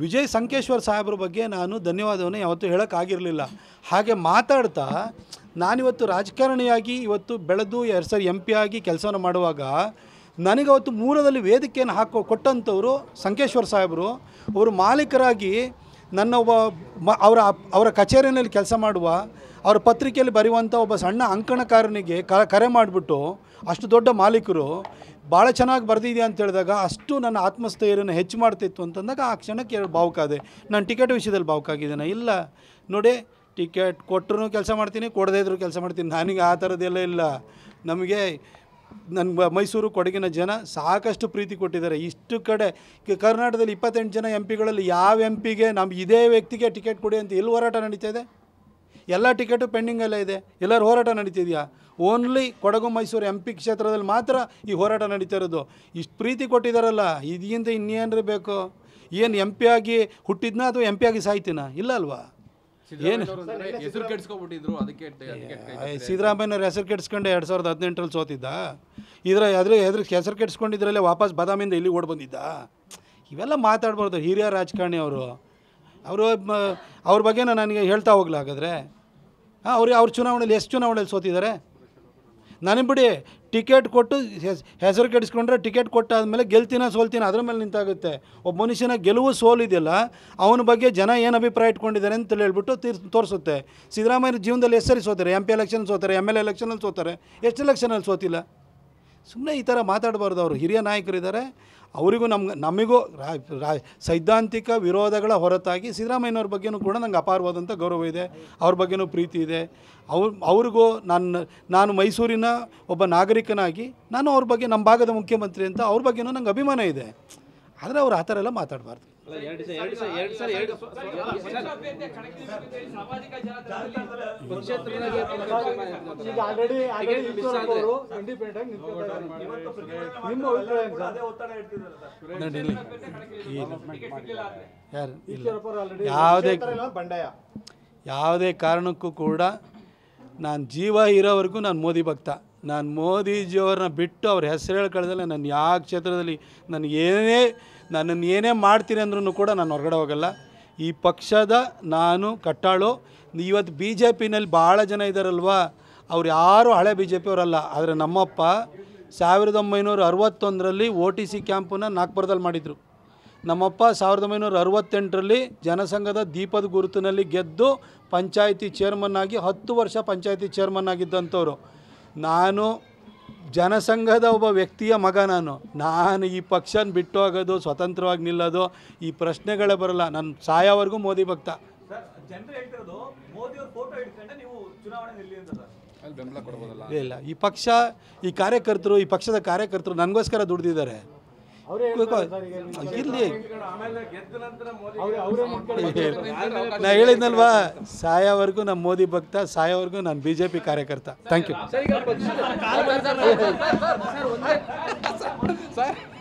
ವಿಜಯ್ ಸಂಕೇಶ್ವರ್ ಸಾಹೇಬ್ರ ಬಗ್ಗೆ ನಾನು ಧನ್ಯವಾದವನ್ನು ಯಾವತ್ತೂ ಹೇಳೋಕ್ಕಾಗಿರಲಿಲ್ಲ ಹಾಗೆ ಮಾತಾಡ್ತಾ ನಾನಿವತ್ತು ರಾಜಕಾರಣಿಯಾಗಿ ಇವತ್ತು ಬೆಳೆದು ಎರಡು ಸರಿ ಎಂ ಪಿ ಆಗಿ ಕೆಲಸವನ್ನು ಮಾಡುವಾಗ ನನಗೆ ಅವತ್ತು ಮೂರದಲ್ಲಿ ವೇದಿಕೆಯನ್ನು ಹಾಕೋ ಕೊಟ್ಟಂಥವರು ಸಂಕೇಶ್ವರ ಸಾಹೇಬರು ಅವರು ಮಾಲೀಕರಾಗಿ ನನ್ನ ಒಬ್ಬ ಮ ಅವರ ಅವರ ಕಚೇರಿಯಲ್ಲಿ ಕೆಲಸ ಮಾಡುವ ಅವರ ಪತ್ರಿಕೆಯಲ್ಲಿ ಬರೆಯುವಂಥ ಒಬ್ಬ ಸಣ್ಣ ಅಂಕಣಕಾರನಿಗೆ ಕರೆ ಮಾಡಿಬಿಟ್ಟು ಅಷ್ಟು ದೊಡ್ಡ ಮಾಲೀಕರು ಭಾಳ ಚೆನ್ನಾಗಿ ಬರೆದಿದೆ ಅಂತ ಹೇಳಿದಾಗ ಅಷ್ಟು ನನ್ನ ಆತ್ಮಸ್ಥೈರ್ಯನ ಹೆಚ್ಚು ಮಾಡ್ತಿತ್ತು ಅಂತಂದಾಗ ಆ ಕ್ಷಣಕ್ಕೆ ಎರಡು ಆದೆ ನಾನು ಟಿಕೆಟ್ ವಿಷಯದಲ್ಲಿ ಆಗಿದ್ದೇನೆ ಇಲ್ಲ ನೋಡಿ ಟಿಕೆಟ್ ಕೊಟ್ಟರು ಕೆಲಸ ಮಾಡ್ತೀನಿ ಕೊಡದೇ ಇದ್ರೂ ಕೆಲಸ ಮಾಡ್ತೀನಿ ನನಗೆ ಆ ಥರದ್ದೆಲ್ಲ ಇಲ್ಲ ನಮಗೆ ನನ್ನ ಮೈಸೂರು ಕೊಡಗಿನ ಜನ ಸಾಕಷ್ಟು ಪ್ರೀತಿ ಕೊಟ್ಟಿದ್ದಾರೆ ಇಷ್ಟು ಕಡೆ ಕರ್ನಾಟಕದಲ್ಲಿ ಇಪ್ಪತ್ತೆಂಟು ಜನ ಎಂ ಪಿಗಳಲ್ಲಿ ಯಾವ ಎಂ ಪಿಗೆ ನಮ್ಮ ಇದೇ ವ್ಯಕ್ತಿಗೆ ಟಿಕೆಟ್ ಕೊಡಿ ಅಂತ ಎಲ್ಲಿ ಹೋರಾಟ ನಡೀತಾ ಇದೆ ಎಲ್ಲ ಟಿಕೆಟು ಪೆಂಡಿಂಗಲ್ಲೇ ಇದೆ ಎಲ್ಲರೂ ಹೋರಾಟ ನಡೀತಿದೆಯಾ only Kodagu Mysuru M P ಕ್ಷೇತ್ರದಲ್ಲಿ ಮಾತ್ರ ಈ ಹೋರಾಟ ನಡೀತಾ ಇರೋದು ಇಷ್ಟು ಪ್ರೀತಿ ಕೊಟ್ಟಿದ್ದಾರಲ್ಲ ಇದಿಂದ ಇನ್ನೇನು ಬೇಕು ಏನು ಎಂ ಪಿ ಆಗಿ ಹುಟ್ಟಿದ್ನಾ ಅಥವಾ ಎಂ ಪಿ ಆಗಿ ಸಾಯ್ತಿನ ಇಲ್ಲ ಅಲ್ವಾ ಏನು ಸಿದ್ದರಾಮಯ್ಯನವ್ರ ಹೆಸರು ಕೆಡ್ಸ್ಕೊಂಡು ಎರಡು ಸಾವಿರದ ಹದಿನೆಂಟರಲ್ಲಿ ಸೋತಿದ್ದ ಇದರ ಅದ್ರ ಹೆದ್ರ ಹೆಸರು ಕೆಡ್ಸ್ಕೊಂಡಿದ್ರಲ್ಲೇ ವಾಪಸ್ ಬಾದಾಮಿಯಿಂದ ಇಲ್ಲಿ ಓಡ್ ಬಂದಿದ್ದ ಇವೆಲ್ಲ ಮಾತಾಡ್ಬಾರ್ದು ಹಿರಿಯ ರಾಜಕಾರಣಿ ಅವರು ಅವರು ಅವ್ರ ಬಗ್ಗೆ ನನಗೆ ಹೇಳ್ತಾ ಹಾಗಾದರೆ ಹಾಂ ಅವ್ರಿಗೆ ಅವ್ರ ಚುನಾವಣೆಯಲ್ಲಿ ಎಷ್ಟು ಚುನಾವಣೆಯಲ್ಲಿ ಸೋತಿದ್ದಾರೆ ನನಗೆ ಬಿಡಿ ಟಿಕೆಟ್ ಕೊಟ್ಟು ಹೆಸರು ಕೆಡಿಸ್ಕೊಂಡ್ರೆ ಟಿಕೆಟ್ ಕೊಟ್ಟಾದಮೇಲೆ ಗೆಲ್ತಿನ ಸೋಲ್ತೀನ ಅದ್ರ ಮೇಲೆ ನಿಂತಾಗುತ್ತೆ ಒಬ್ಬ ಮನುಷ್ಯನ ಗೆಲುವು ಸೋಲಿದೆಯಲ್ಲ ಅವನ ಬಗ್ಗೆ ಜನ ಏನು ಅಭಿಪ್ರಾಯ ಇಟ್ಕೊಂಡಿದ್ದಾರೆ ಅಂತ ಹೇಳ್ಬಿಟ್ಟು ತೀರ್ ತೋರಿಸುತ್ತೆ ಸಿದ್ದರಾಮಯ್ಯ ಜೀವನದಲ್ಲಿ ಎಷ್ಟು ಸೋತಾರೆ ಎಂ ಪಿ ಎಲೆಕ್ಷನ್ ಸೋತಾರೆ ಎಮ್ ಎಲ್ ಎಲೆಕ್ಷನಲ್ಲಿ ಸೋತಾರೆ ಎಷ್ಟು ಎಲೆಕ್ಷನಲ್ಲಿ ಸೋತಿಲ್ಲ ಸುಮ್ಮನೆ ಈ ಥರ ಮಾತಾಡಬಾರ್ದು ಅವರು ಹಿರಿಯ ನಾಯಕರಿದ್ದಾರೆ ಅವರಿಗೂ ನಮ್ಗೆ ನಮಗೂ ಸೈದ್ಧಾಂತಿಕ ವಿರೋಧಗಳ ಹೊರತಾಗಿ ಸಿದ್ದರಾಮಯ್ಯನವ್ರ ಬಗ್ಗೆನೂ ಕೂಡ ನಂಗೆ ಅಪಾರವಾದಂಥ ಗೌರವ ಇದೆ ಅವ್ರ ಬಗ್ಗೆನೂ ಪ್ರೀತಿ ಇದೆ ಅವ್ರ ಅವ್ರಿಗೂ ನನ್ನ ನಾನು ಮೈಸೂರಿನ ಒಬ್ಬ ನಾಗರಿಕನಾಗಿ ನಾನು ಅವ್ರ ಬಗ್ಗೆ ನಮ್ಮ ಭಾಗದ ಮುಖ್ಯಮಂತ್ರಿ ಅಂತ ಅವ್ರ ಬಗ್ಗೆನೂ ನಂಗೆ ಅಭಿಮಾನ ಇದೆ ಆದರೆ ಅವ್ರು ಆ ಥರ ಎಲ್ಲ ಮಾತಾಡಬಾರ್ದು ಈಗ ಆಲ್ರೆಡಿ ಆಲ್ರೆಡಿ ಅವರು ಇಂಡಿಪೆಂಡೆಂಟ್ ಆಗಿ ನಿಮ್ಮ ಅಭಿಪ್ರಾಯ ಯಾವುದೇ ಬಂಡಾಯ ಯಾವುದೇ ಕಾರಣಕ್ಕೂ ಕೂಡ ನಾನು ಜೀವ ಇರೋವರೆಗೂ ನಾನು ಮೋದಿ ಭಕ್ತ ನಾನು ಮೋದಿಜಿಯವ್ರನ್ನ ಬಿಟ್ಟು ಅವ್ರ ಹೆಸರು ಹೇಳ್ಕೊಳ್ಳೋದಲ್ಲ ನಾನು ಯಾವ ಕ್ಷೇತ್ರದಲ್ಲಿ ನನಗೇನೇ ನನ್ನನ್ನು ಏನೇ ಮಾಡ್ತೀನಿ ಅಂದ್ರೂ ಕೂಡ ನಾನು ಹೊರಗಡೆ ಹೋಗಲ್ಲ ಈ ಪಕ್ಷದ ನಾನು ಕಟ್ಟಾಳು ಇವತ್ತು ಬಿ ಜೆ ಪಿನಲ್ಲಿ ಭಾಳ ಜನ ಇದ್ದಾರಲ್ವ ಅವ್ರು ಯಾರು ಹಳೆ ಬಿ ಜೆ ಅವರಲ್ಲ ಆದರೆ ನಮ್ಮಪ್ಪ ಸಾವಿರದ ಒಂಬೈನೂರ ಅರವತ್ತೊಂದರಲ್ಲಿ ಓ ಟಿ ಸಿ ಕ್ಯಾಂಪನ್ನು ನಾಗ್ಪುರದಲ್ಲಿ ಮಾಡಿದರು ನಮ್ಮಪ್ಪ ಸಾವಿರದ ಒಂಬೈನೂರ ಅರವತ್ತೆಂಟರಲ್ಲಿ ಜನಸಂಘದ ದೀಪದ ಗುರುತಿನಲ್ಲಿ ಗೆದ್ದು ಪಂಚಾಯಿತಿ ಚೇರ್ಮನ್ನಾಗಿ ಆಗಿ ಹತ್ತು ವರ್ಷ ಪಂಚಾಯಿತಿ ಚೇರ್ಮನ್ ಆಗಿದ್ದಂಥವರು ನಾನು ಜನಸಂಘದ ಒಬ್ಬ ವ್ಯಕ್ತಿಯ ಮಗ ನಾನು ನಾನು ಈ ಪಕ್ಷನ ಬಿಟ್ಟು ಹೋಗೋದು ಸ್ವತಂತ್ರವಾಗಿ ನಿಲ್ಲೋದು ಈ ಪ್ರಶ್ನೆಗಳೇ ಬರಲ್ಲ ನನ್ನ ಸಾಯೋವರೆಗೂ ಮೋದಿ ಭಕ್ತ ಇಲ್ಲ ಈ ಪಕ್ಷ ಈ ಕಾರ್ಯಕರ್ತರು ಈ ಪಕ್ಷದ ಕಾರ್ಯಕರ್ತರು ನನಗೋಸ್ಕರ ದುಡ್ದಿದ್ದಾರೆ ಇರಲಿ ನಾ ಹೇಳಿದ್ನಲ್ವಾ ಸಾಯವರೆಗೂ ನಮ್ಮ ಮೋದಿ ಭಕ್ತ ಸಾಯವರೆಗೂ ನಾನು ಬಿ ಜೆ ಪಿ ಕಾರ್ಯಕರ್ತ ಥ್ಯಾಂಕ್ ಯು